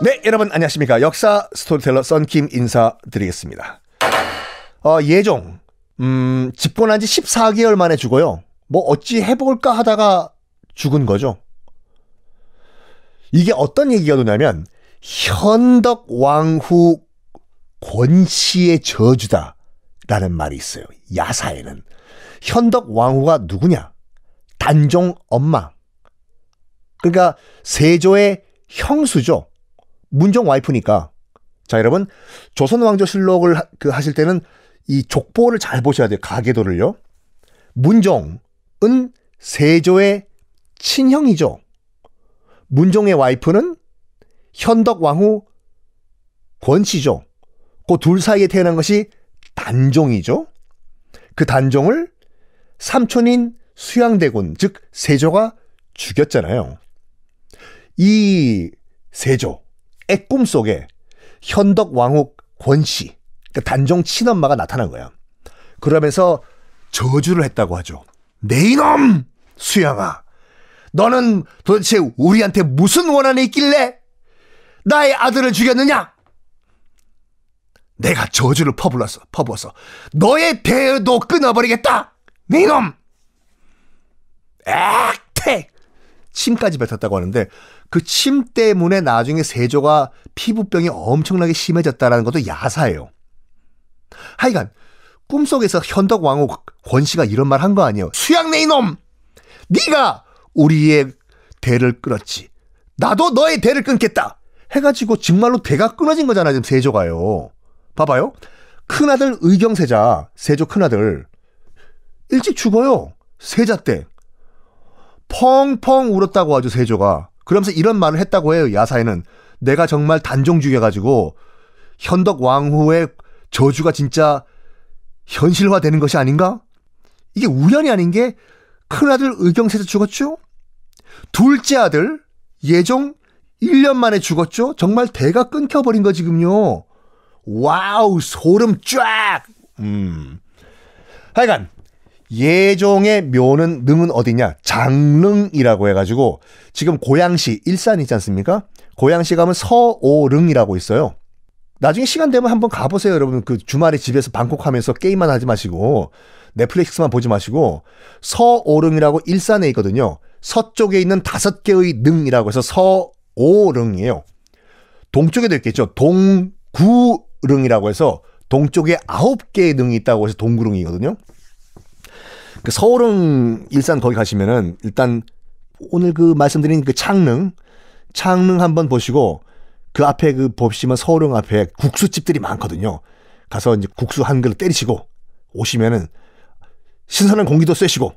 네, 여러분 안녕하십니까. 역사 스토리텔러 썬킴 인사드리겠습니다. 어, 예종, 음, 집권한 지 14개월 만에 죽어요. 뭐 어찌 해볼까 하다가 죽은 거죠. 이게 어떤 얘기가 되냐면 현덕 왕후 권씨의 저주다라는 말이 있어요. 야사에는 현덕 왕후가 누구냐? 단종 엄마. 그러니까 세조의 형수죠. 문종 와이프니까 자 여러분 조선 왕조실록을 하, 그 하실 때는 이 족보를 잘 보셔야 돼요 가계도를요. 문종은 세조의 친형이죠. 문종의 와이프는 현덕 왕후 권씨죠. 그 둘 사이에 태어난 것이 단종이죠. 그 단종을 삼촌인 수양대군, 즉 세조가 죽였잖아요. 이 세조, 애꿈 속에 현덕 왕후 권씨, 그러니까 단종 친엄마가 나타난 거야. 그러면서 저주를 했다고 하죠. 네 이놈! 수양아, 너는 도대체 우리한테 무슨 원한이 있길래 나의 아들을 죽였느냐? 내가 저주를 퍼불렀어, 퍼부어서 너의 대도 끊어버리겠다! 네 이놈! 액택! 침까지 뱉었다고 하는데 그침 때문에 나중에 세조가 피부병이 엄청나게 심해졌다라는 것도 야사예요. 하여간 꿈속에서 현덕 왕후 권씨가 이런 말 한 거 아니에요. 수양내 이놈! 네가 우리의 대를 끊었지. 나도 너의 대를 끊겠다. 해가지고 정말로 대가 끊어진 거잖아 지금 세조가요. 봐봐요. 큰아들 의경세자 세조 큰아들 일찍 죽어요. 세자 때 펑펑 울었다고 하죠 세조가. 그러면서 이런 말을 했다고 해요. 야사에는 내가 정말 단종 죽여가지고 현덕 왕후의 저주가 진짜 현실화되는 것이 아닌가? 이게 우연이 아닌 게 큰아들 의경세도 죽었죠? 둘째 아들 예종 1년 만에 죽었죠? 정말 대가 끊겨버린 거 지금요. 와우 소름 쫙. 음. 하여간 예종의 묘는 능은 어디냐? 장릉이라고 해가지고 지금 고양시 일산 있지 않습니까? 고양시 가면 서오릉이라고 있어요. 나중에 시간 되면 한번 가보세요, 여러분. 그 주말에 집에서 방콕하면서 게임만 하지 마시고 넷플릭스만 보지 마시고 서오릉이라고 일산에 있거든요. 서쪽에 있는 다섯 개의 능이라고 해서 서오릉이에요. 동쪽에도 있겠죠. 동구릉이라고 해서 동쪽에 아홉 개의 능이 있다고 해서 동구릉이거든요. 그 서울은 일산 거기 가시면은 일단 오늘 그 말씀드린 그 창릉 창릉 한번 보시고 그 앞에 그 보시면 서울은 앞에 국수집들이 많거든요. 가서 이제 국수 한 그릇 때리시고 오시면은 신선한 공기도 쐬시고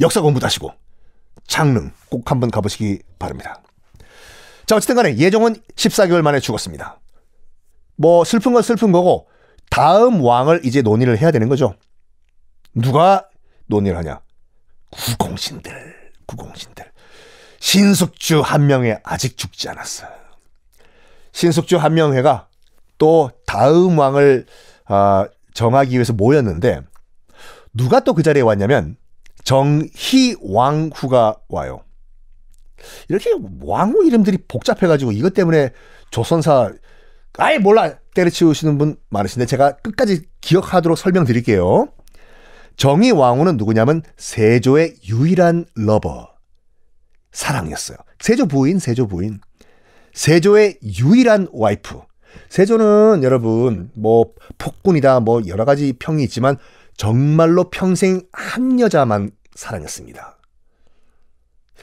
역사 공부도 하시고 창릉 꼭 한번 가보시기 바랍니다. 자 어쨌든 간에 예종은 14개월 만에 죽었습니다. 뭐 슬픈 건 슬픈 거고 다음 왕을 이제 논의를 해야 되는 거죠. 누가 논의를 하냐? 구공신들, 구공신들. 신숙주 한명회 아직 죽지 않았어. 신숙주 한명회가 또 다음 왕을 아, 정하기 위해서 모였는데 누가 또 그 자리에 왔냐면 정희왕후가 와요. 이렇게 왕후 이름들이 복잡해가지고 이것 때문에 조선사 아예 몰라 때려치우시는 분 많으신데 제가 끝까지 기억하도록 설명드릴게요. 정의 왕후는 누구냐면 세조의 유일한 러버 사랑이었어요. 세조 부인, 세조 부인. 세조의 유일한 와이프. 세조는 여러분 뭐 폭군이다 뭐 여러 가지 평이 있지만 정말로 평생 한 여자만 사랑했습니다.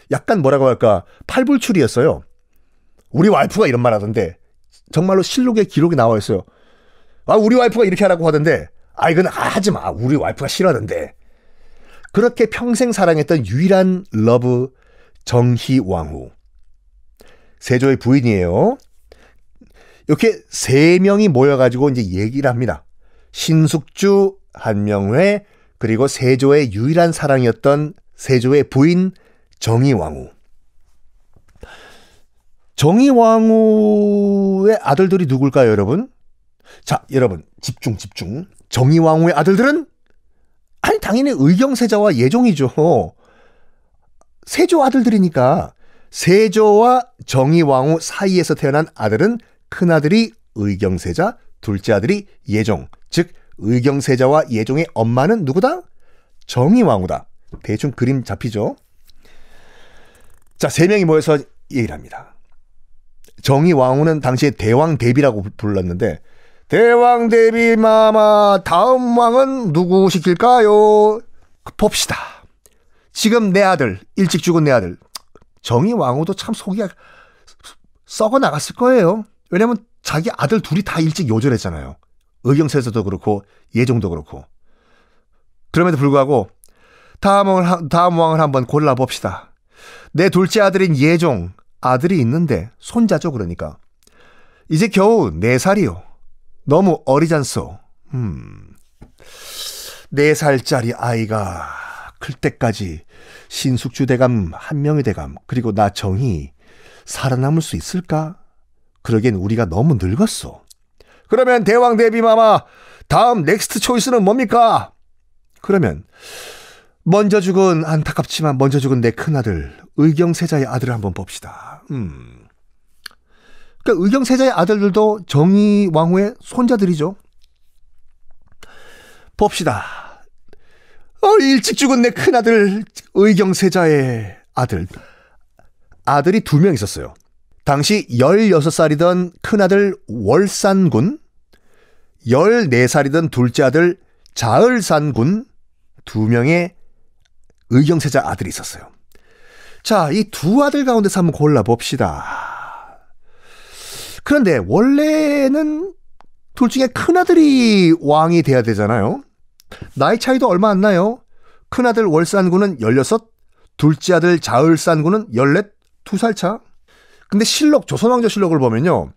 약간 뭐라고 할까 팔불출이었어요. 우리 와이프가 이런 말 하던데 정말로 실록에 기록이 나와 있어요. 아 우리 와이프가 이렇게 하라고 하던데 아, 이건 아, 하지 마. 우리 와이프가 싫어하는데. 그렇게 평생 사랑했던 유일한 러브 정희왕후. 세조의 부인이에요. 이렇게 세 명이 모여가지고 이제 얘기를 합니다. 신숙주, 한명회, 그리고 세조의 유일한 사랑이었던 세조의 부인 정희왕후. 정희왕후의 아들들이 누굴까요, 여러분? 자, 여러분, 집중, 집중. 정의왕후의 아들들은 아니 당연히 의경세자와 예종이죠. 세조 아들들이니까 세조와 정의왕후 사이에서 태어난 아들은 큰아들이 의경세자, 둘째 아들이 예종. 즉 의경세자와 예종의 엄마는 누구다? 정의왕후다. 대충 그림 잡히죠? 자, 세 명이 모여서 얘기를 합니다. 정의왕후는 당시에 대왕 대비라고 불렀는데 대왕 대비 마마 다음 왕은 누구 시킬까요? 봅시다. 지금 내 아들 일찍 죽은 내 아들 정희 왕후도 참 속이 썩어 나갔을 거예요. 왜냐면 자기 아들 둘이 다 일찍 요절했잖아요. 의경세에서도 그렇고 예종도 그렇고. 그럼에도 불구하고 다음, 다음 왕을 한번 골라봅시다. 내 둘째 아들인 예종 아들이 있는데 손자죠 그러니까 이제 겨우 네살이요 너무 어리잖소. 음. 네 살짜리 아이가 클 때까지 신숙주 대감 한명의 대감 그리고 나 정이 살아남을 수 있을까? 그러기엔 우리가 너무 늙었소. 그러면 대왕 대비마마 다음 넥스트 초이스는 뭡니까? 그러면 먼저 죽은 안타깝지만 먼저 죽은 내 큰아들 의경세자의 아들을 한번 봅시다. 음. 그러니까 의경세자의 아들들도 정의왕후의 손자들이죠. 봅시다. 어, 일찍 죽은 내 큰아들 의경세자의 아들. 아들이 두 명 있었어요. 당시 16살이던 큰아들 월산군, 14살이던 둘째 아들 자을산군 두 명의 의경세자 아들이 있었어요. 자, 이 두 아들 가운데서 한번 골라봅시다. 그런데 원래는 둘 중에 큰아들이 왕이 돼야 되잖아요. 나이 차이도 얼마 안 나요. 큰아들 월산군은 16, 둘째 아들 자을산군은 14, 2살 차. 근데 실록, 조선왕조 실록을 보면요.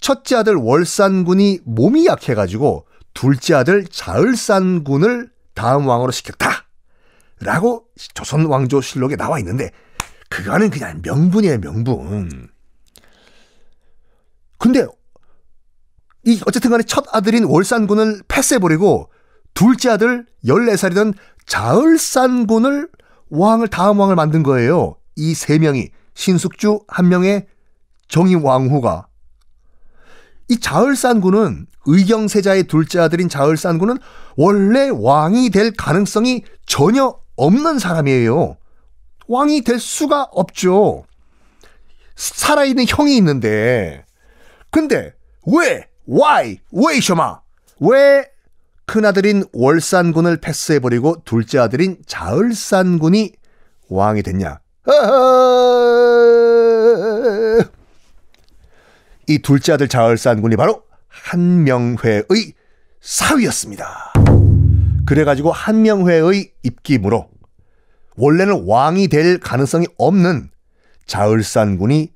첫째 아들 월산군이 몸이 약해가지고 둘째 아들 자을산군을 다음 왕으로 시켰다. 라고 조선왕조 실록에 나와 있는데, 그거는 그냥 명분이에요, 명분. 근데 이 어쨌든 간에 첫 아들인 월산군을 패스해버리고 둘째 아들 14살이던 자을산군을 왕을 다음 왕을 만든 거예요. 이 세 명이 신숙주 한 명의 정의왕후가 이 자을산군은 의경세자의 둘째 아들인 자을산군은 원래 왕이 될 가능성이 전혀 없는 사람이에요. 왕이 될 수가 없죠. 살아있는 형이 있는데 근데 왜? Why? 왜 이셔마? 왜 큰아들인 월산군을 패스해버리고 둘째 아들인 자을산군이 왕이 됐냐? 이 둘째 아들 자을산군이 바로 한명회의 사위였습니다. 그래가지고 한명회의 입김으로 원래는 왕이 될 가능성이 없는 자을산군이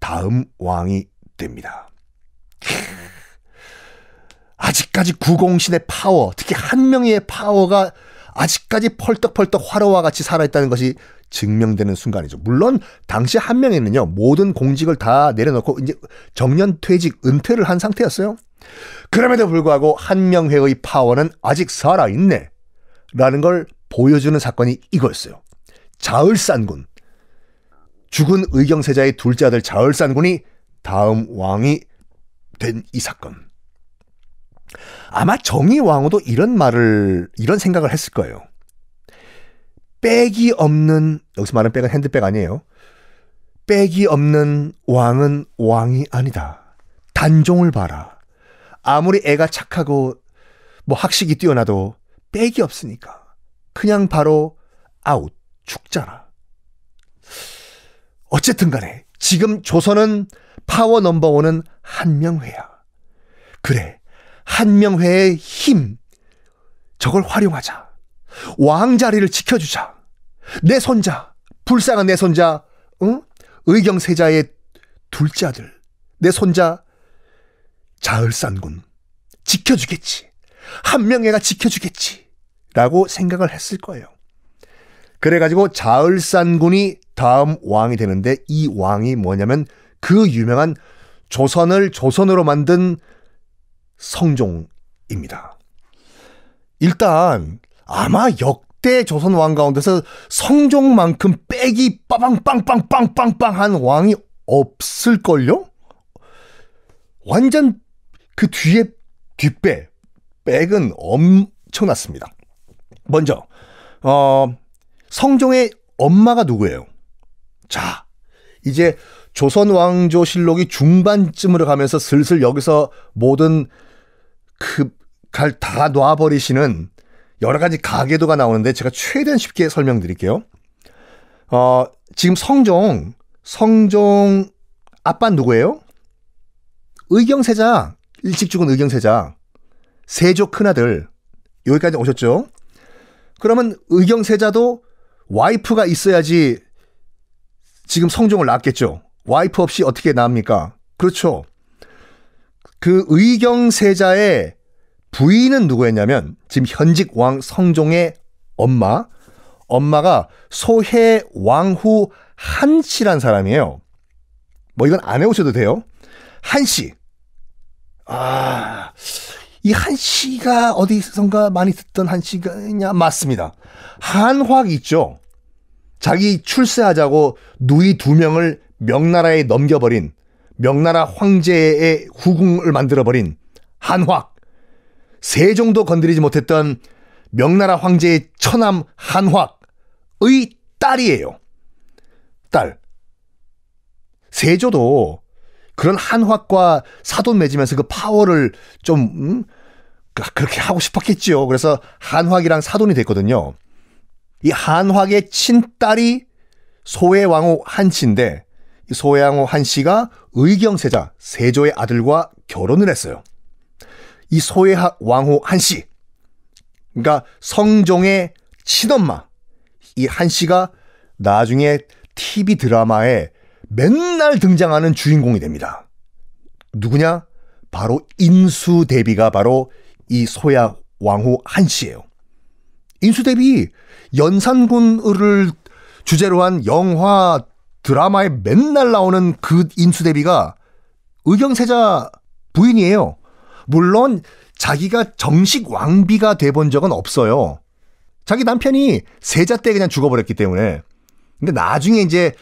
다음 왕이 됩니다. 아직까지 구공신의 파워, 특히 한 명의 파워가 아직까지 펄떡펄떡 화로와 같이 살아있다는 것이 증명되는 순간이죠. 물론 당시 한 명에는요 모든 공직을 다 내려놓고 이제 정년 퇴직 은퇴를 한 상태였어요. 그럼에도 불구하고 한명회의 파워는 아직 살아있네 라는 걸 보여주는 사건이 이거였어요. 자을산군 죽은 의경세자의 둘째 아들 자을산군이 다음 왕이 된 이 사건. 아마 정의 왕후도 이런 말을 이런 생각을 했을 거예요. 백이 없는 여기서 말하는 백은 핸드백 아니에요. 백이 없는 왕은 왕이 아니다. 단종을 봐라. 아무리 애가 착하고 뭐 학식이 뛰어나도 백이 없으니까 그냥 바로 아웃 죽잖아. 어쨌든 간에 지금 조선은 파워 넘버원은 한명회야. 그래 한명회의 힘, 저걸 활용하자. 왕자리를 지켜주자. 내 손자, 불쌍한 내 손자, 응? 의경세자의 둘째 아들, 내 손자, 자을산군. 지켜주겠지. 한명회가 지켜주겠지. 라고 생각을 했을 거예요. 그래가지고 자을산군이 다음 왕이 되는데 이 왕이 뭐냐면 그 유명한 조선을 조선으로 만든 성종입니다. 일단 아마 역대 조선 왕 가운데서 성종만큼 빼기 빠방빵빵빵빵빵한 왕이 없을걸요? 완전 그 뒤에 뒷배 백은 엄청났습니다. 먼저 어, 성종의 엄마가 누구예요? 자, 이제 조선 왕조실록이 중반쯤으로 가면서 슬슬 여기서 모든 그갈다 놔버리시는 여러 가지 가계도가 나오는데 제가 최대한 쉽게 설명드릴게요. 어, 지금 성종, 성종 아빠 누구예요? 의경세자, 일찍 죽은 의경세자, 세조 큰아들, 여기까지 오셨죠? 그러면 의경세자도 와이프가 있어야지 지금 성종을 낳았겠죠? 와이프 없이 어떻게 낳습니까? 그렇죠. 그 의경세자의 부인은 누구였냐면 지금 현직 왕 성종의 엄마, 엄마가 소해 왕후 한씨란 사람이에요. 뭐 이건 안 해오셔도 돼요. 한씨. 아, 이 한씨가 어디선가 많이 듣던 한씨가냐? 맞습니다. 한 확 있죠. 자기 출세하자고 누이 두 명을 명나라에 넘겨버린 명나라 황제의 후궁을 만들어버린 한확, 세종도 건드리지 못했던 명나라 황제의 처남 한확의 딸이에요. 딸. 세조도 그런 한확과 사돈 맺으면서 그 파워를 좀, 음? 그, 그렇게 하고 싶었겠지요. 그래서 한확이랑 사돈이 됐거든요. 이 한확의 친딸이 소외 왕후 한치인데 소양호 한 씨가 의경세자 세조의 아들과 결혼을 했어요. 이 소해하 왕호 한 씨, 그러니까 성종의 친엄마 이 한 씨가 나중에 TV 드라마에 맨날 등장하는 주인공이 됩니다. 누구냐? 바로 인수대비가 바로 이 소야 왕호 한 씨예요. 인수대비 연산군을 주제로 한 영화 드라마에 맨날 나오는 그 인수 대비가 의경세자 부인이에요. 물론 자기가 정식 왕비가 돼본 적은 없어요. 자기 남편이 세자 때 그냥 죽어버렸기 때문에. 근데 나중에 이제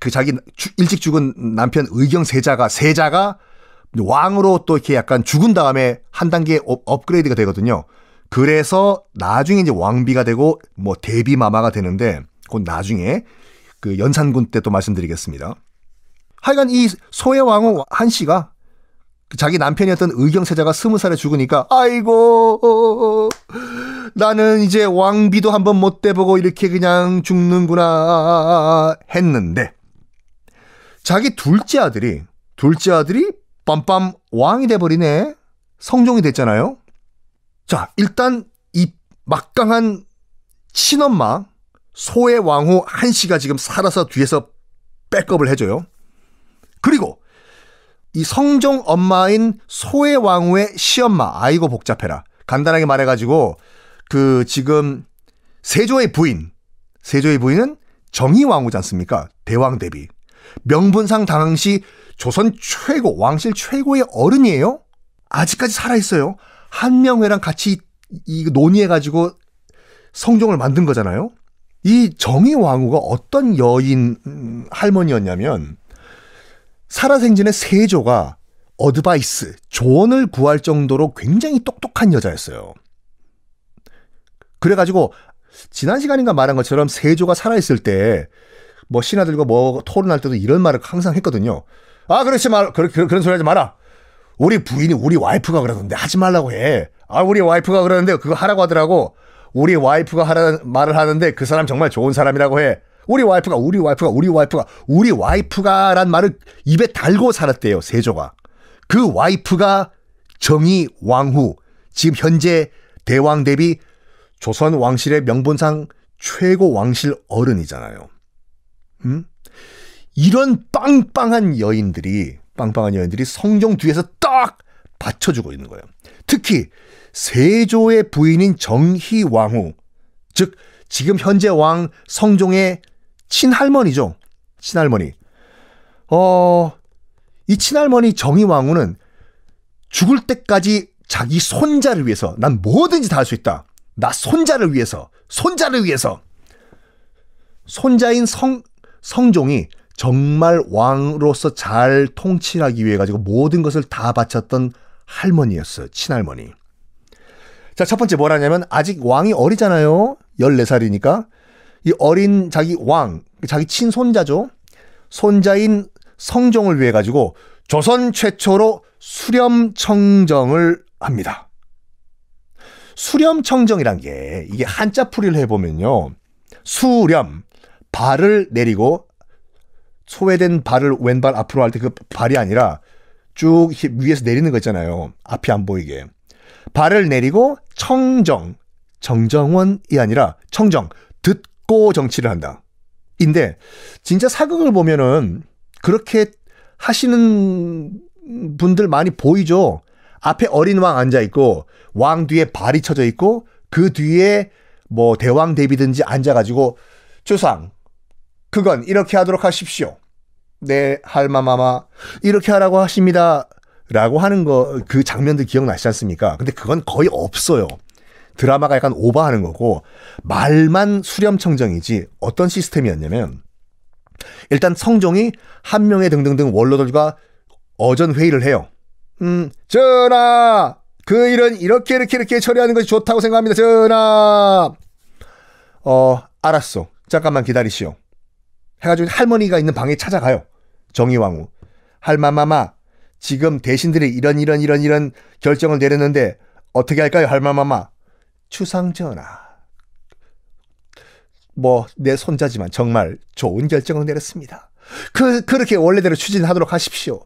그 자기 일찍 죽은 남편 의경세자가 세자가 왕으로 또 이렇게 약간 죽은 다음에 한 단계 업, 그레이드가 되거든요. 그래서 나중에 이제 왕비가 되고 뭐 대비마마가 되는데 곧 나중에 그 연산군 때 또 말씀드리겠습니다. 하여간 이 소의 왕후 한 씨가 자기 남편이었던 의경세자가 스무 살에 죽으니까 아이고 어, 어, 어, 나는 이제 왕비도 한번 못 대보고 이렇게 그냥 죽는구나 했는데 자기 둘째 아들이 둘째 아들이 빰빰 왕이 돼버리네 성종이 됐잖아요. 자 일단 이 막강한 친엄마 소의 왕후 한씨가 지금 살아서 뒤에서 백업을 해줘요. 그리고 이 성종 엄마인 소의 왕후의 시엄마 아이고 복잡해라. 간단하게 말해가지고 그 지금 세조의 부인 세조의 부인은 정희 왕후지 않습니까? 대왕 대비 명분상 당시 조선 최고 왕실 최고의 어른이에요. 아직까지 살아 있어요. 한명회랑 같이 이 논의해가지고 성종을 만든 거잖아요. 이 정의 왕후가 어떤 여인 음, 할머니였냐면 살아생전에 세조가 어드바이스, 조언을 구할 정도로 굉장히 똑똑한 여자였어요. 그래가지고 지난 시간인가 말한 것처럼 세조가 살아있을 때 뭐 신하들과 뭐 토론할 때도 이런 말을 항상 했거든요. 아 그렇지 말 그런 그런 소리 하지 마라. 우리 부인이 우리 와이프가 그러던데 하지 말라고 해. 아 우리 와이프가 그러는데 그거 하라고 하더라고. 우리 와이프가 하라는 말을 하는데 그 사람 정말 좋은 사람이라고 해. 우리 와이프가 우리 와이프가 우리 와이프가 우리 와이프가란 말을 입에 달고 살았대요 세조가. 그 와이프가 정의 왕후 지금 현재 대왕 대비 조선 왕실의 명분상 최고 왕실 어른이잖아요. 음? 이런 빵빵한 여인들이 빵빵한 여인들이 성종 뒤에서 딱 받쳐주고 있는 거예요. 특히 세조의 부인인 정희왕후, 즉 지금 현재 왕 성종의 친할머니죠. 친할머니. 어, 이 친할머니 정희왕후는 죽을 때까지 자기 손자를 위해서 난 뭐든지 다 할 수 있다. 나 손자를 위해서, 손자를 위해서. 손자인 성 성종이 정말 왕으로서 잘 통치하기 위해 가지고 모든 것을 다 바쳤던 할머니였어요. 친할머니. 자, 첫 번째 뭐라냐면 아직 왕이 어리잖아요. 14살이니까. 이 어린 자기 왕, 자기 친손자죠. 손자인 성종을 위해 가지고 조선 최초로 수렴청정을 합니다. 수렴청정이란 게 이게 한자 풀이를 해보면요. 수렴, 발을 내리고 소외된 발을 왼발 앞으로 할 때 그 발이 아니라 쭉 위에서 내리는 거 있잖아요. 앞이 안 보이게. 발을 내리고 청정, 정정원이 아니라 청정, 듣고 정치를 한다. 인데, 진짜 사극을 보면은 그렇게 하시는 분들 많이 보이죠? 앞에 어린 왕 앉아있고, 왕 뒤에 발이 쳐져 있고, 그 뒤에 뭐 대왕 대비든지 앉아가지고, 조상, 그건 이렇게 하도록 하십시오. 네, 할마마마, 이렇게 하라고 하십니다. 라고 하는 거, 그 장면들 기억나시지 않습니까? 근데 그건 거의 없어요. 드라마가 약간 오버하는 거고, 말만 수렴청정이지, 어떤 시스템이었냐면, 일단 성종이 한 명의 등등등 원로들과 어전회의를 해요. 음, 전하! 그 일은 이렇게 이렇게 이렇게 처리하는 것이 좋다고 생각합니다. 전하! 어, 알았어. 잠깐만 기다리시오. 해가지고 할머니가 있는 방에 찾아가요. 정의왕후. 할마마마, 지금 대신들이 이런 이런 이런 이런 결정을 내렸는데 어떻게 할까요? 할마마마. 추상 전하. 뭐내 손자지만 정말 좋은 결정을 내렸습니다. 그 그렇게 원래대로 추진하도록 하십시오.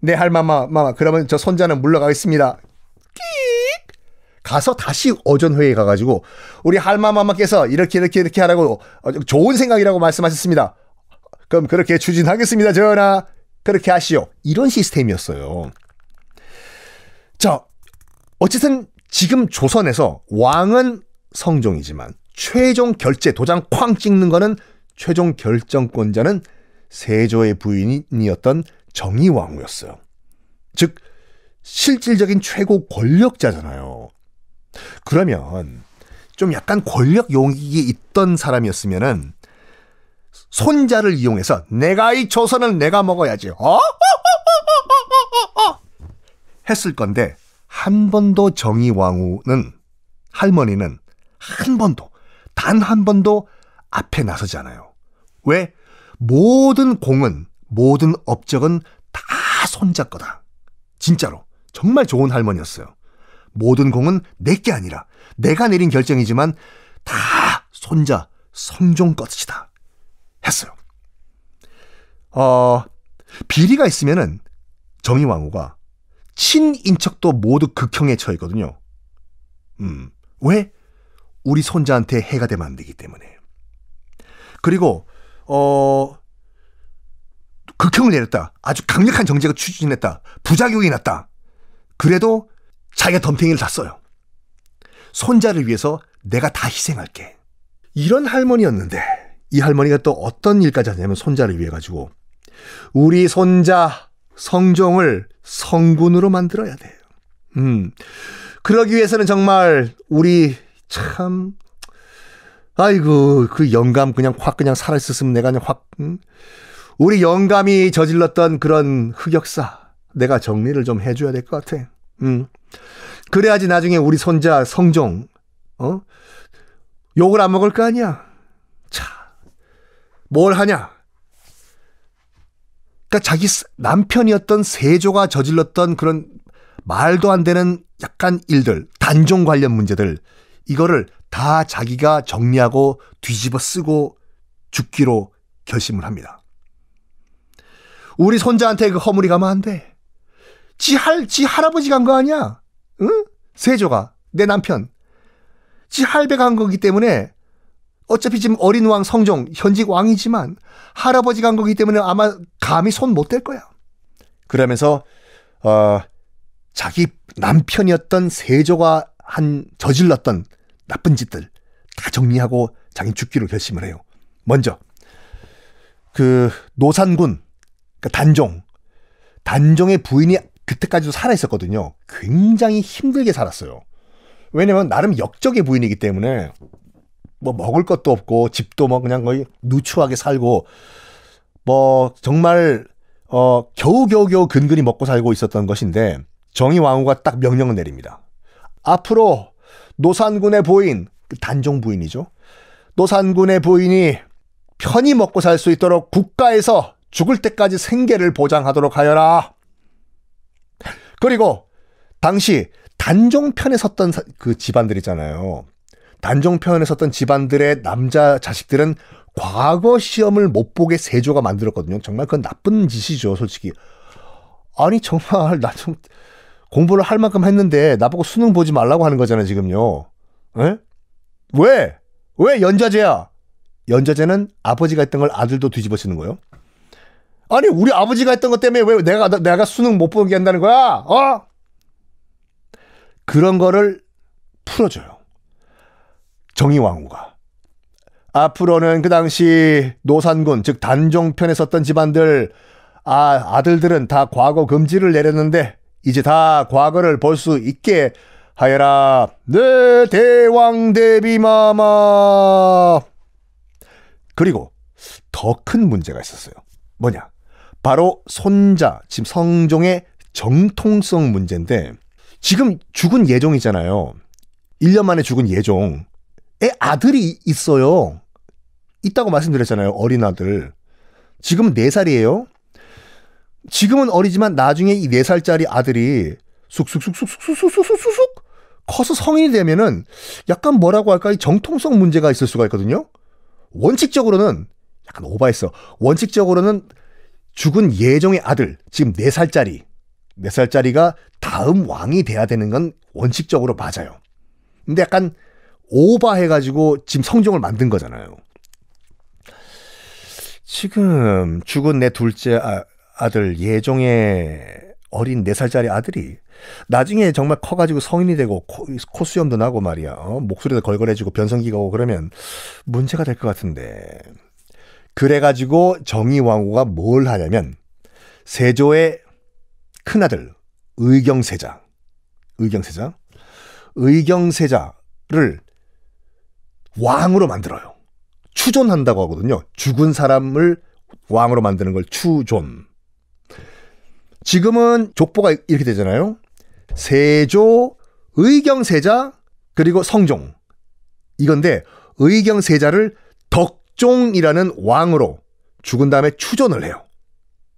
네 할마마 마 그러면 저 손자는 물러가겠습니다. 끼익. 가서 다시 어전회에 가가지고 우리 할마마마께서 이렇게 이렇게 이렇게 하라고 좋은 생각이라고 말씀하셨습니다. 그럼 그렇게 추진하겠습니다 전하. 그렇게 하시오. 이런 시스템이었어요. 자, 어쨌든 지금 조선에서 왕은 성종이지만 최종 결제 도장 쾅 찍는 거는 최종 결정권자는 세조의 부인이었던 정의왕후였어요. 즉 실질적인 최고 권력자잖아요. 그러면 좀 약간 권력 용기에 있던 사람이었으면은 손자를 이용해서 내가 이 조선을 내가 먹어야지. 어? 했을 건데 한 번도 정의왕후는 할머니는 한 번도 단 한 번도 앞에 나서지않아요 왜? 모든 공은 모든 업적은 다 손자 거다. 진짜로 정말 좋은 할머니였어요. 모든 공은 내 게 아니라 내가 내린 결정이지만 다 손자 성종 것이다. 했어요. 어, 비리가 있으면은 정의왕후가 친인척도 모두 극형에 처했거든요. 음, 왜? 우리 손자한테 해가 되면 안 되기 때문에. 그리고, 어, 극형을 내렸다. 아주 강력한 정제가 추진했다. 부작용이 났다. 그래도 자기가 덤핑이를 다 써요. 손자를 위해서 내가 다 희생할게. 이런 할머니였는데, 이 할머니가 또 어떤 일까지 하냐면 손자를 위해 가지고 우리 손자 성종을 성군으로 만들어야 돼요. 음. 그러기 위해서는 정말 우리 참 아이고 그 영감 그냥 확 그냥 살아 있었으면 내가 그냥 확 음? 우리 영감이 저질렀던 그런 흑역사 내가 정리를 좀 해줘야 될 것 같아. 음. 그래야지 나중에 우리 손자 성종 어 욕을 안 먹을 거 아니야. 뭘 하냐? 그러니까 자기 남편이었던 세조가 저질렀던 그런 말도 안 되는 약간 일들, 단종 관련 문제들 이거를 다 자기가 정리하고 뒤집어 쓰고 죽기로 결심을 합니다. 우리 손자한테 그 허물이 가면 안 돼. 지 할, 지 할아버지 간 거 아니야? 응? 세조가, 내 남편. 지 할배 간 거기 때문에 어차피 지금 어린 왕 성종 현직 왕이지만 할아버지간 거기 때문에 아마 감히 손 못 댈 거야. 그러면서 어 자기 남편이었던 세조가 한 저질렀던 나쁜 짓들 다 정리하고 자기 죽기로 결심을 해요. 먼저 그 노산군 그 단종 단종의 부인이 그때까지도 살아 있었거든요. 굉장히 힘들게 살았어요. 왜냐면 나름 역적의 부인이기 때문에 뭐 먹을 것도 없고 집도 뭐 그냥 거의 누추하게 살고 뭐 정말 어 겨우겨우겨우 근근히 먹고 살고 있었던 것인데 정의 왕후가 딱 명령을 내립니다. 앞으로 노산군의 부인 단종 부인이죠. 노산군의 부인이 편히 먹고 살 수 있도록 국가에서 죽을 때까지 생계를 보장하도록 하여라. 그리고 당시 단종편에 섰던 그 집안들 있잖아요. 단종편에 섰던 집안들의 남자 자식들은 과거 시험을 못 보게 세조가 만들었거든요. 정말 그건 나쁜 짓이죠, 솔직히. 아니 정말 나 좀 공부를 할 만큼 했는데 나보고 수능 보지 말라고 하는 거잖아요, 지금요. 에? 예? 왜? 왜연좌제야연좌제는 아버지가 했던 걸 아들도 뒤집어 쓰는 거예요. 아니 우리 아버지가 했던 것 때문에 왜 내가 내가 수능 못 보게 한다는 거야? 어? 그런 거를 풀어줘요. 정의왕후가 앞으로는 그 당시 노산군 즉 단종편에 섰던 집안들 아 아들들은 다 과거 금지를 내렸는데 이제 다 과거를 볼 수 있게 하여라 네 대왕 대비마마 그리고 더 큰 문제가 있었어요 뭐냐 바로 손자 지금 성종의 정통성 문제인데 지금 죽은 예종이잖아요 1년 만에 죽은 예종 애 아들이 있어요. 있다고 말씀드렸잖아요. 어린 아들. 지금 4살이에요. 지금은 어리지만 나중에 이 4살짜리 아들이 쑥쑥쑥쑥쑥쑥쑥쑥 커서 성인이 되면은 약간 뭐라고 할까? 이 정통성 문제가 있을 수가 있거든요. 원칙적으로는 약간 오바했어. 원칙적으로는 죽은 예정의 아들, 지금 4살짜리, 4살짜리가 다음 왕이 돼야 되는 건 원칙적으로 맞아요. 근데 약간 오바해가지고 지금 성종을 만든 거잖아요. 지금 죽은 내 둘째 아, 아들 예종의 어린 네살짜리 아들이 나중에 정말 커가지고 성인이 되고 코, 코수염도 나고 말이야. 어? 목소리도 걸걸해지고 변성기가 오고 그러면 문제가 될 것 같은데. 그래가지고 정의왕후가 뭘 하냐면 세조의 큰아들 의경세자 의경세자 의경세자를 왕으로 만들어요. 추존한다고 하거든요. 죽은 사람을 왕으로 만드는 걸 추존. 지금은 족보가 이렇게 되잖아요. 세조, 의경세자, 그리고 성종. 이건데 의경세자를 덕종이라는 왕으로 죽은 다음에 추존을 해요.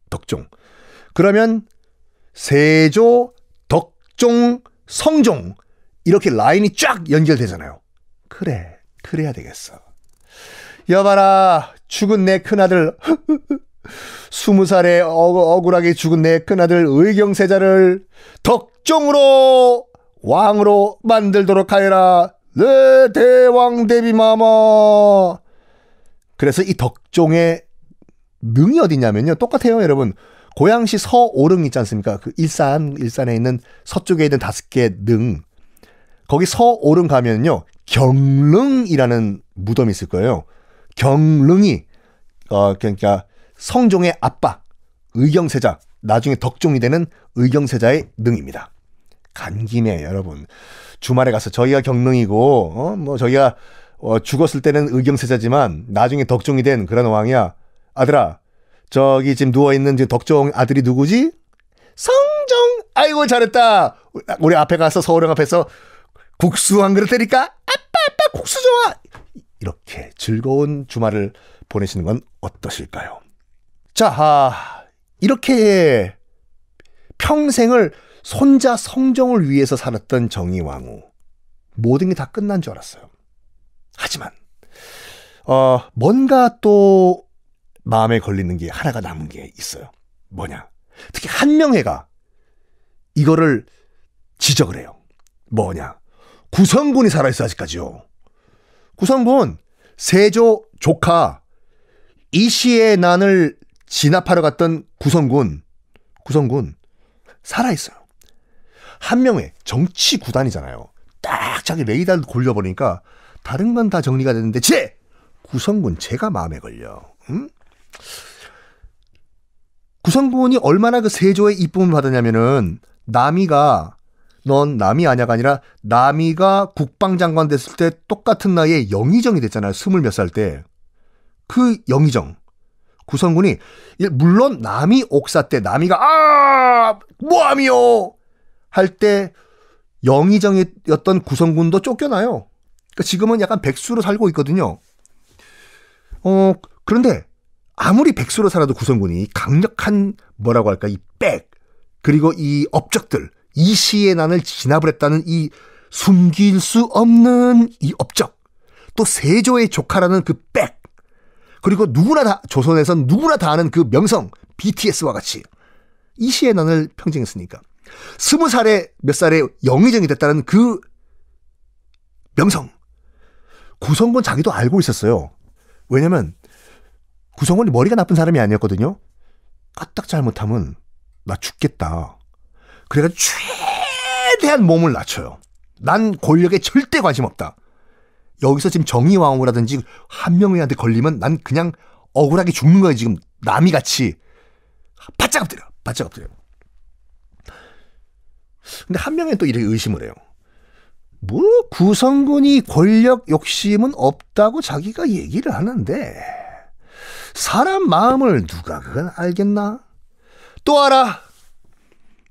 덕종. 그러면 세조, 덕종, 성종 이렇게 라인이 쫙 연결되잖아요. 그래. 그래야 되겠어. 여봐라, 죽은 내 큰아들, 스무 살에 억울하게 죽은 내 큰아들 의경세자를 덕종으로 왕으로 만들도록 하여라. 네, 대왕 대비마마. 그래서 이 덕종의 능이 어디냐면요. 똑같아요, 여러분. 고양시 서오릉 있지 않습니까? 그 일산, 일산에 있는 서쪽에 있는 다섯 개 능. 거기 서오릉 가면요. 경릉이라는 무덤이 있을 거예요. 경릉이 어 그러니까 성종의 아빠 의경세자 나중에 덕종이 되는 의경세자의 능입니다. 간 김에 여러분 주말에 가서 저희가 경릉이고 어뭐 저희가 어 죽었을 때는 의경세자지만 나중에 덕종이 된 그런 왕이야. 아들아 저기 지금 누워 있는 지 덕종 아들이 누구지? 성종 아이고 잘했다. 우리 앞에 가서 서울형 앞에서 국수 한 그릇 때릴까? 빼빼 국수 좋아! 이렇게 즐거운 주말을 보내시는 건 어떠실까요? 자, 아, 이렇게 평생을 손자 성정을 위해서 살았던 정의왕후. 모든 게 다 끝난 줄 알았어요. 하지만, 어, 뭔가 또 마음에 걸리는 게 하나가 남은 게 있어요. 뭐냐. 특히 한명회가 이거를 지적을 해요. 뭐냐. 구성군이 살아있어 아직까지요. 구성군 세조 조카 이씨의 난을 진압하러 갔던 구성군 구성군 살아있어요. 한 명의 정치 구단이잖아요. 딱 자기 레이더를 골려버리니까 다른 건 다 정리가 되는데 제 구성군 제가 마음에 걸려. 응? 구성군이 얼마나 그 세조의 이쁨을 받았냐면은 남이가 넌 남이 아냐가 아니라 남이가 국방장관 됐을 때 똑같은 나이에 영의정이 됐잖아요. 스물 몇 살 때. 그 영의정. 구성군이 물론 남이 옥사 때 남이가 아 뭐함이요 할 때 영의정이었던 구성군도 쫓겨나요. 그러니까 지금은 약간 백수로 살고 있거든요. 어 그런데 아무리 백수로 살아도 구성군이 강력한 뭐라고 할까 이 백 그리고 이 업적들 이 시의 난을 진압을 했다는 이 숨길 수 없는 이 업적, 또 세조의 조카라는 그 백, 그리고 누구나 다, 조선에선 누구나 다 아는 그 명성, BTS와 같이 이 시의 난을 평정했으니까. 스무 살에 몇 살에 영의정이 됐다는 그 명성. 구성권 자기도 알고 있었어요. 왜냐면 구성원이 머리가 나쁜 사람이 아니었거든요. 까딱 잘못하면 나 죽겠다. 그래가 최대한 몸을 낮춰요. 난 권력에 절대 관심 없다. 여기서 지금 정의왕후라든지 한명이한테 걸리면 난 그냥 억울하게 죽는 거예요. 지금 남이 같이 바짝 엎드려, 바짝 엎드려. 근데 한명은 또 이렇게 의심을 해요. 뭐 구성군이 권력 욕심은 없다고 자기가 얘기를 하는데 사람 마음을 누가 그건 알겠나? 또 알아.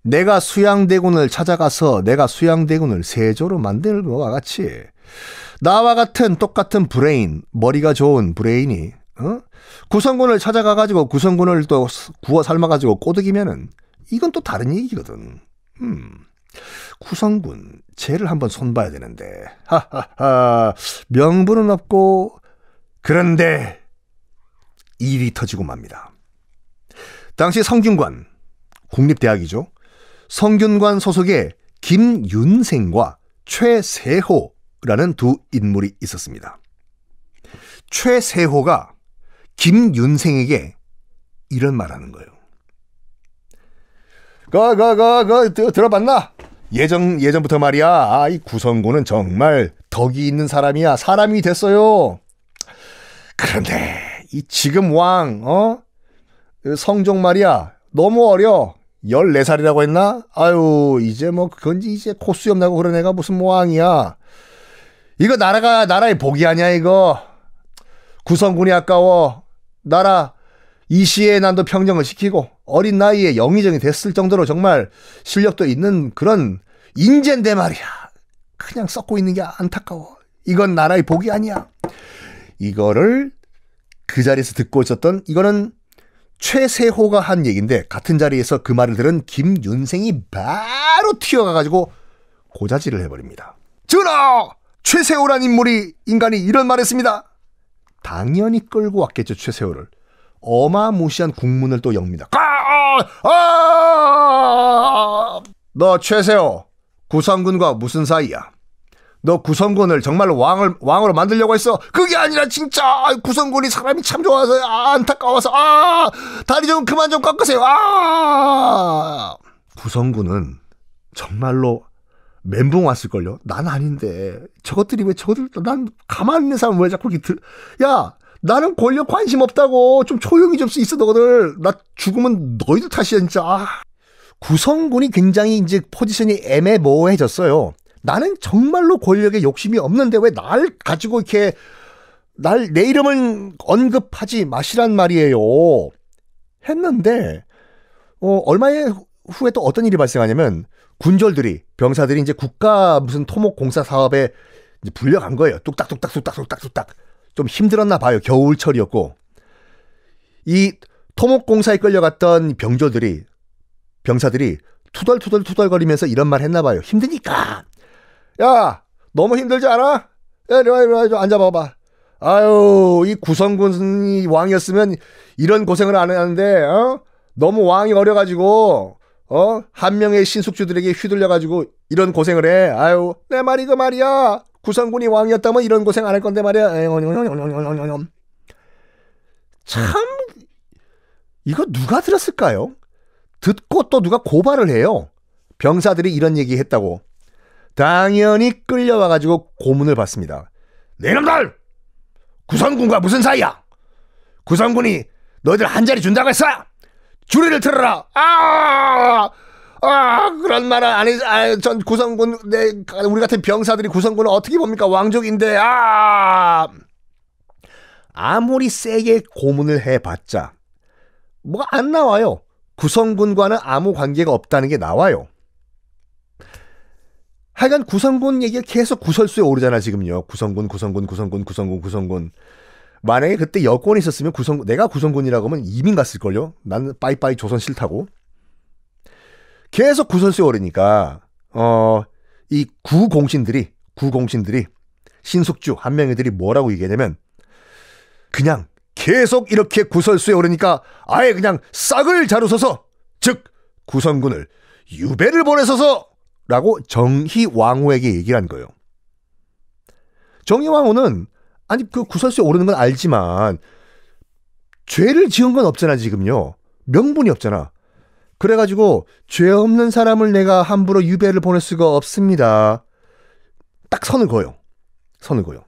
내가 수양대군을 찾아가서 내가 수양대군을 세조로 만드는고와 같이 나와 같은 똑같은 브레인, 머리가 좋은 브레인이 어? 구성군을 찾아가 가지고 구성군을 또 구워 삶아 가지고 꼬드기면은 이건 또 다른 얘기거든. 음. 구성군 쟤를 한번 손봐야 되는데. 하하하. 명분은 없고 그런데 일이 터지고 맙니다. 당시 성균관 국립대학이죠. 성균관 소속의 김윤생과 최세호라는 두 인물이 있었습니다. 최세호가 김윤생에게 이런 말하는 거예요. 그그그그 들어봤나? 예전 예전부터 말이야. 아, 이 구성군은 정말 덕이 있는 사람이야. 사람이 됐어요. 그런데 이 지금 왕 어? 성종 말이야. 너무 어려. 14살이라고 했나? 아유, 이제 뭐, 그건지 이제 코수염 나고 그런 애가 무슨 모항이야 이거 나라가, 나라의 복이 아니야, 이거. 구성군이 아까워. 나라, 이 시에 난도 평정을 시키고, 어린 나이에 영의정이 됐을 정도로 정말 실력도 있는 그런 인젠데 말이야. 그냥 썩고 있는 게 안타까워. 이건 나라의 복이 아니야. 이거를 그 자리에서 듣고 있었던, 이거는 최세호가 한 얘기인데 같은 자리에서 그 말을 들은 김윤생이 바로 튀어가가지고 고자질을 해버립니다. 전하! 최세호란 인물이 인간이 이런 말했습니다. 당연히 끌고 왔겠죠 최세호를. 어마무시한 국문을 또 엽니다. 아! 아! 너 최세호 구상군과 무슨 사이야? 너 구성군을 정말로 왕을 왕으로 만들려고 했어. 그게 아니라 진짜 구성군이 사람이 참 좋아서 아, 안타까워서 아 다리 좀 그만 좀 깎으세요. 아 구성군은 정말로 멘붕 왔을걸요. 난 아닌데 저것들이 왜 저들 난 가만 있는 사람 왜 자꾸 이렇 들? 야 나는 권력 관심 없다고 좀초용이좀 있어 너희들 나 죽으면 너희들 탓이야 진짜. 아. 구성군이 굉장히 이제 포지션이 애매모호해졌어요. 나는 정말로 권력에 욕심이 없는데 왜 날 가지고 이렇게 날 내 이름은 언급하지 마시란 말이에요. 했는데 어 얼마 후에 또 어떤 일이 발생하냐면 군졸들이 병사들이 이제 국가 무슨 토목 공사 사업에 이제 불려간 거예요. 뚝딱뚝딱 뚝딱뚝딱 뚝딱. 좀 힘들었나 봐요. 겨울철이었고. 이 토목 공사에 끌려갔던 병졸들이 병사들이 투덜투덜 투덜거리면서 이런 말 했나 봐요. 힘드니까 야, 너무 힘들지 않아? 야, 이리 와, 이리 와, 앉아봐봐. 아유, 이 구성군이 왕이었으면 이런 고생을 안했는데 어? 너무 왕이 어려가지고, 어? 한 명의 신숙주들에게 휘둘려가지고 이런 고생을 해. 아유, 내 말이 그 말이야. 구성군이 왕이었다면 이런 고생 안 할 건데 말이야. 참, 이거 누가 들었을까요? 듣고 또 누가 고발을 해요. 병사들이 이런 얘기 했다고. 당연히 끌려와가지고 고문을 받습니다. 내놈들! 구성군과 무슨 사이야? 구성군이 너희들 한 자리 준다고 했어? 주리를 틀어라! 아! 아, 그런 말은 아니, 아니 전 구성군, 내, 우리 같은 병사들이 구성군을 어떻게 봅니까? 왕족인데, 아! 아무리 세게 고문을 해봤자, 뭐가 안 나와요. 구성군과는 아무 관계가 없다는 게 나와요. 하여간 구성군 얘기가 계속 구설수에 오르잖아, 지금요. 구성군, 구성군, 구성군, 구성군, 구성군. 만약에 그때 여권이 있었으면 구성 내가 구성군이라고 하면 이민 갔을걸요? 나는 빠이빠이 조선 싫다고. 계속 구설수에 오르니까, 어, 이 구공신들이, 구공신들이, 신숙주, 한명이들이 뭐라고 얘기하냐면, 그냥 계속 이렇게 구설수에 오르니까 아예 그냥 싹을 자루서서, 즉, 구성군을 유배를 보내서서 라고 정희 왕후에게 얘기를 한 거예요. 정희 왕후는 아니 그 구설수에 오르는 건 알지만 죄를 지은 건 없잖아 지금요. 명분이 없잖아. 그래가지고 죄 없는 사람을 내가 함부로 유배를 보낼 수가 없습니다. 딱 선을 거요. 선을 거요.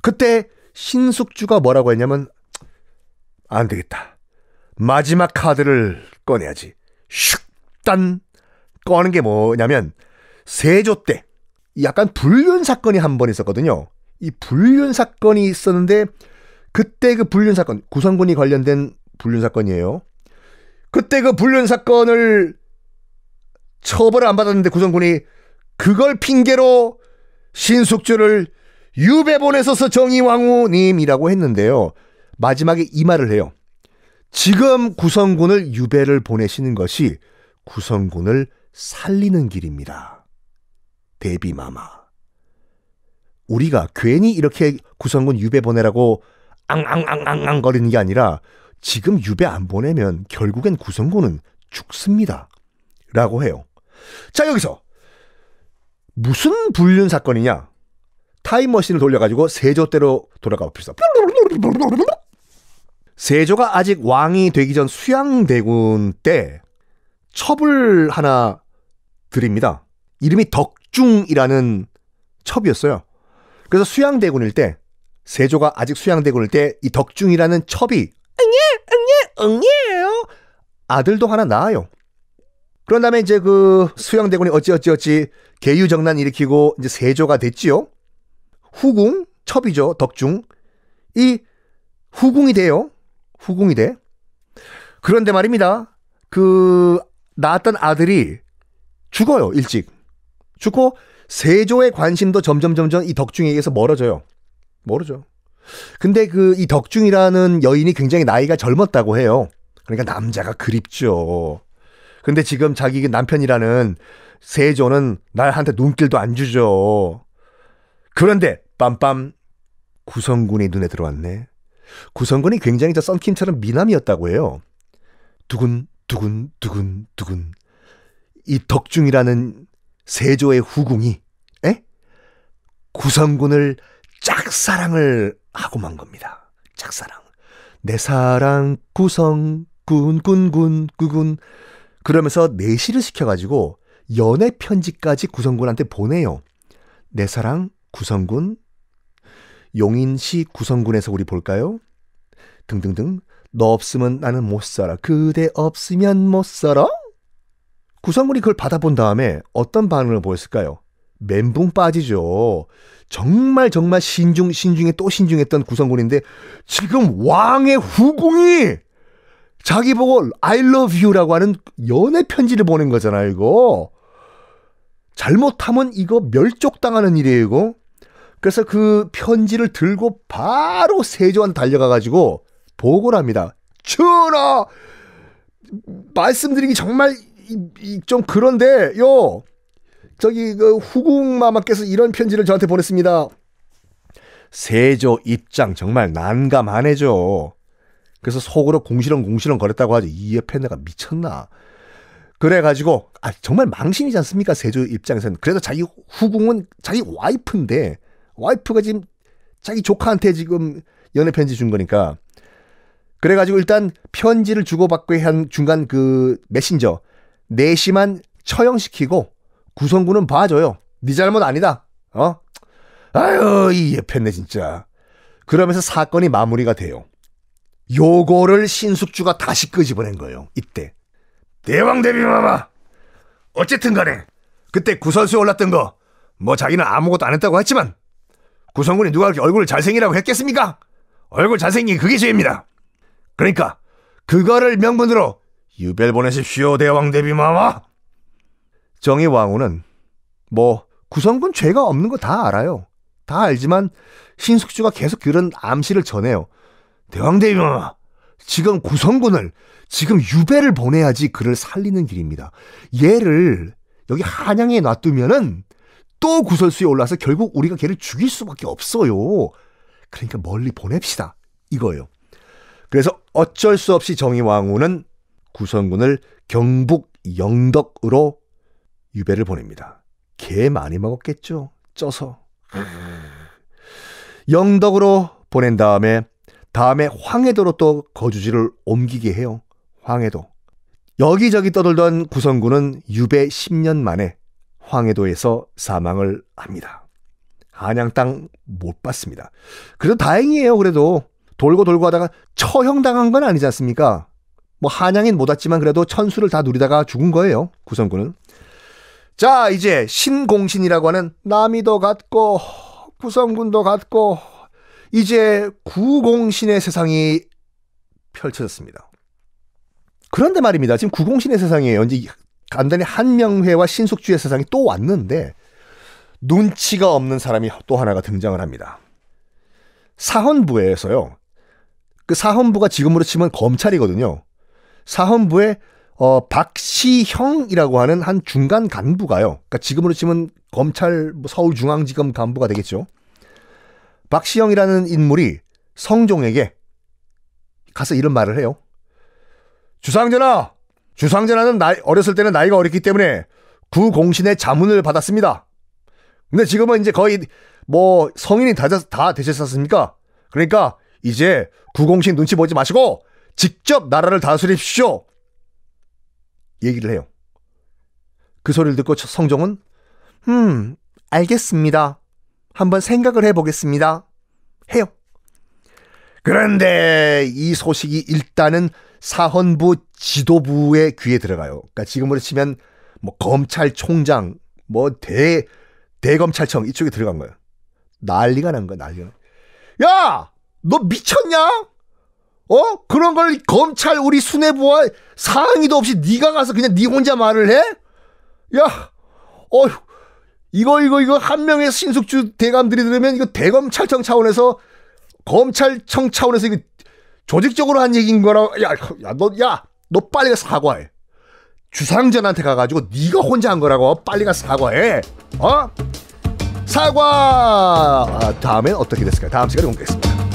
그때 신숙주가 뭐라고 했냐면 안 되겠다. 마지막 카드를 꺼내야지. 슉! 딴! 꺼는 게 뭐냐면 세조 때 약간 불륜 사건이 한 번 있었거든요. 이 불륜 사건이 있었는데 그때 그 불륜 사건 구성군이 관련된 불륜 사건이에요. 그때 그 불륜 사건을 처벌을 안 받았는데 구성군이 그걸 핑계로 신숙주를 유배 보내서서 정의왕후님이라고 했는데요. 마지막에 이 말을 해요. 지금 구성군을 유배를 보내시는 것이 구성군을 살리는 길입니다. 데비마마. 우리가 괜히 이렇게 구성군 유배 보내라고 앙앙앙앙앙 거리는 게 아니라 지금 유배 안 보내면 결국엔 구성군은 죽습니다. 라고 해요. 자, 여기서 무슨 불륜 사건이냐? 타임머신을 돌려가지고 세조 때로 돌아가 봅시다. 세조가 아직 왕이 되기 전 수양대군 때 첩을 하나 드립니다. 이름이 덕중이라는 첩이었어요. 그래서 수양대군일 때 세조가 아직 수양대군일 때 이 덕중이라는 첩이 응예 응예 응예예요. 아들도 하나 낳아요. 그런 다음에 이제 그 수양대군이 어찌어찌 어찌 계유정난 일으키고 이제 세조가 됐지요. 후궁 첩이죠 덕중 이 후궁이 돼요. 후궁이 돼. 그런데 말입니다. 그 낳았던 아들이 죽어요, 일찍. 죽고 세조의 관심도 점점 점점 이 덕중에 의해서 멀어져요. 멀어져. 근데 그 이 덕중이라는 여인이 굉장히 나이가 젊었다고 해요. 그러니까 남자가 그립죠. 근데 지금 자기 그 남편이라는 세조는 나한테 눈길도 안 주죠. 그런데 빰빰 구성군이 눈에 들어왔네. 구성군이 굉장히 저 썬킴처럼 미남이었다고 해요. 두근 두근 두근 두근 이 덕중이라는 세조의 후궁이 에? 구성군을 짝사랑을 하고 만 겁니다. 짝사랑. 내 사랑 구성 군군군 구군 그러면서 내시를 시켜가지고 연애 편지까지 구성군한테 보내요. 내 사랑 구성군 용인시 구성군에서 우리 볼까요? 등등등 너 없으면 나는 못 살아. 그대 없으면 못 살아? 구성물이 그걸 받아본 다음에 어떤 반응을 보였을까요? 멘붕 빠지죠. 정말 정말 신중 신중에 또 신중했던 구성군인데 지금 왕의 후궁이 자기 보고 I love you라고 하는 연애 편지를 보낸 거잖아요, 이거. 잘못하면 이거 멸족당하는 일이에요, 이거. 그래서 그 편지를 들고 바로 세조한테 달려가 가지고 보고를 합니다. 추라 말씀드리기 정말 이, 이좀 그런데 요 저기 그 후궁마마께서 이런 편지를 저한테 보냈습니다. 세조 입장 정말 난감하네죠. 그래서 속으로 공시렁공시렁 거렸다고 하죠. 이 옆에 내가 미쳤나. 그래가지고 아 정말 망신이지 않습니까 세조 입장에서는 그래도 자기 후궁은 자기 와이프인데 와이프가 지금 자기 조카한테 지금 연애 편지 준 거니까 그래가지고 일단 편지를 주고받고 한 중간 그 메신저 내시만 처형시키고 구성군은 봐줘요. 네 잘못 아니다. 어? 아유 이 예편네 진짜. 그러면서 사건이 마무리가 돼요. 요거를 신숙주가 다시 끄집어낸 거예요. 이때 대왕 대비마마 어쨌든 간에 그때 구선수에 올랐던 거 뭐 자기는 아무것도 안 했다고 했지만 구성군이 누가 그렇게 얼굴을 잘생기라고 했겠습니까? 얼굴 잘생긴 그게 죄입니다. 그러니까 그거를 명분으로 유배를 보내십시오, 대왕 대비마마. 정의 왕후는 뭐 구성군 죄가 없는 거 다 알아요. 다 알지만 신숙주가 계속 그런 암시를 전해요. 대왕 대비마마. 지금 구성군을 지금 유배를 보내야지 그를 살리는 길입니다. 얘를 여기 한양에 놔두면은 또 구설수에 올라서 결국 우리가 걔를 죽일 수밖에 없어요. 그러니까 멀리 보냅시다. 이거예요. 그래서 어쩔 수 없이 정의왕후는 구성군을 경북 영덕으로 유배를 보냅니다. 개 많이 먹었겠죠. 쪄서. 영덕으로 보낸 다음에 다음에 황해도로 또 거주지를 옮기게 해요. 황해도. 여기저기 떠돌던 구성군은 유배 10년 만에 황해도에서 사망을 합니다. 한양 땅 못 봤습니다. 그래도 다행이에요. 그래도 돌고 돌고 하다가 처형당한 건 아니지 않습니까? 뭐 한양인 못 왔지만 그래도 천수를 다 누리다가 죽은 거예요. 구성군은. 자, 이제 신공신이라고 하는 남이도 같고 구성군도 같고 이제 구공신의 세상이 펼쳐졌습니다. 그런데 말입니다. 지금 구공신의 세상이에요. 이제 간단히 한명회와 신숙주의 세상이 또 왔는데 눈치가 없는 사람이 또 하나가 등장을 합니다. 사헌부에서요. 그 사헌부가 지금으로 치면 검찰이거든요. 사헌부에 어, 박시형이라고 하는 한 중간 간부가요. 그러니까 지금으로 치면 검찰 뭐 서울중앙지검 간부가 되겠죠. 박시형이라는 인물이 성종에게 가서 이런 말을 해요. 주상전하, 주상전하는 나이, 어렸을 때는 나이가 어렸기 때문에 구공신의 자문을 받았습니다. 근데 지금은 이제 거의 뭐 성인이 다, 다 되셨었습니까? 그러니까 이제 구공신 눈치 보지 마시고 직접 나라를 다스리십시오 얘기를 해요. 그 소리를 듣고 성종은 음, 알겠습니다. 한번 생각을 해보겠습니다. 해요. 그런데 이 소식이 일단은 사헌부 지도부의 귀에 들어가요. 그러니까 지금으로 치면 뭐 검찰총장, 뭐 대 대검찰청 이쪽에 들어간 거예요. 난리가 난 거야, 난리가. 야, 너 미쳤냐? 어? 그런 걸 검찰 우리 수뇌부와 상의도 없이 네가 가서 그냥 네 혼자 말을 해? 야, 어휴, 이거 이거 이거 한 명의 신숙주 대감들이 들으면 이거 대검찰청 차원에서 검찰청 차원에서 이거 조직적으로 한 얘기인 거라. 야, 야, 너, 야, 너 빨리 가 사과해. 주상전한테 가가지고 네가 혼자 한 거라고 빨리 가 사과해. 어? 사과. 아, 다음엔 어떻게 됐을까요? 다음 시간에 공개했습니다.